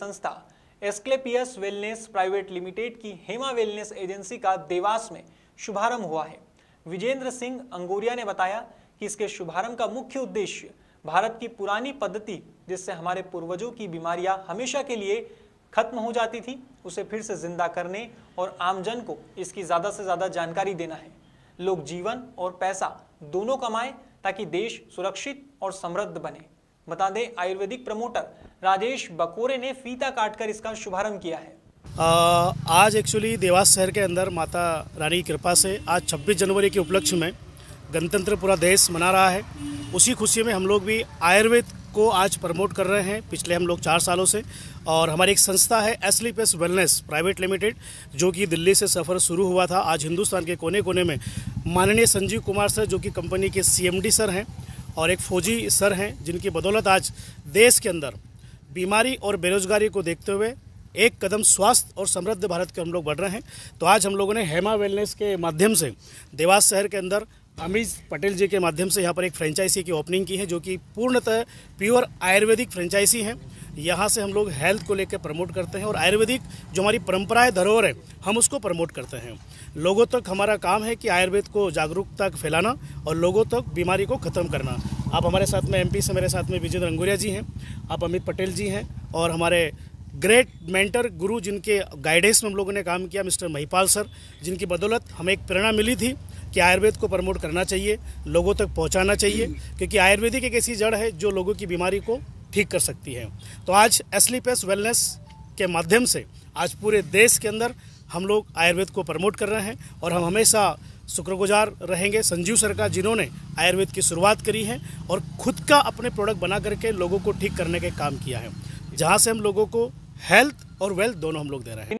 संस्था Asclepius wellness private limited की Hema wellness agency का देवास में शुभारंभ हुआ है विजेंद्र सिंह अंगोरिया ने बताया कि इसके शुभारंभ का मुख्य उद्देश्य भारत की पुरानी पद्धति जिससे हमारे पूर्वजों की बीमारियां हमेशा के लिए खत्म हो जाती थी उसे फिर से जिंदा करने और आमजन को इसकी ज़्यादा से ज़्यादा जानकारी देना है लोग जीवन और पैसा दोनों कमाएं ताकि देश सुरक्षित और समृद्ध बने बता दें आयुर्वेदिक प्रमोटर राजेश बकोरे ने फीता काटकर इसका शुभारंभ किया है आ, आज एक्चुअली देवास शहर के अंदर माता रानी की कृपा से आज 26 जनवरी के उपलक्ष्य में गणतंत्र पूरा देश मना रहा है उसी खुशी में हम लोग भी आयुर्वेद को आज प्रमोट कर रहे हैं पिछले हम लोग चार सालों से और हमारी एक संस्था है एसलीप एस वेलनेस प्राइवेट लिमिटेड जो कि दिल्ली से सफ़र शुरू हुआ था आज हिंदुस्तान के कोने कोने में माननीय संजीव कुमार सर जो कि कंपनी के सीएमडी सर हैं और एक फौजी सर हैं जिनकी बदौलत आज देश के अंदर बीमारी और बेरोजगारी को देखते हुए एक कदम स्वास्थ्य और समृद्ध भारत के हम लोग बढ़ रहे हैं तो आज हम लोगों ने हेमा वेलनेस के माध्यम से देवास शहर के अंदर अमीज पटेल जी के माध्यम से यहाँ पर एक फ्रेंचाइजी की ओपनिंग की है जो कि पूर्णतः प्योर आयुर्वेदिक फ्रेंचाइजी है यहाँ से हम लोग हेल्थ को लेकर प्रमोट करते हैं और आयुर्वेदिक जो हमारी परंपराएं धरोहर है हम उसको प्रमोट करते हैं लोगों तक हमारा काम है कि आयुर्वेद को जागरूकता फैलाना और लोगों तक बीमारी को ख़त्म करना आप हमारे साथ में एमपी से मेरे साथ में विजेंद्र अंगूरिया जी हैं आप अमित पटेल जी हैं और हमारे ग्रेट मेंटर गुरु जिनके गाइडेंस में हम लोगों ने काम किया मिस्टर महिपाल सर जिनकी बदौलत हमें एक प्रेरणा मिली थी कि आयुर्वेद को प्रमोट करना चाहिए लोगों तक पहुंचाना चाहिए क्योंकि आयुर्वेदिक एक ऐसी जड़ है जो लोगों की बीमारी को ठीक कर सकती है तो आज एसलीपेस वेलनेस के माध्यम से आज पूरे देश के अंदर हम लोग आयुर्वेद को प्रमोट कर रहे हैं और हम हमेशा शुक्रगुजार रहेंगे संजीव सरकार जिन्होंने आयुर्वेद की शुरुआत करी है और खुद का अपने प्रोडक्ट बना करके लोगों को ठीक करने के काम किया है जहाँ से हम लोगों को हेल्थ और वेल्थ दोनों हम लोग दे रहे हैं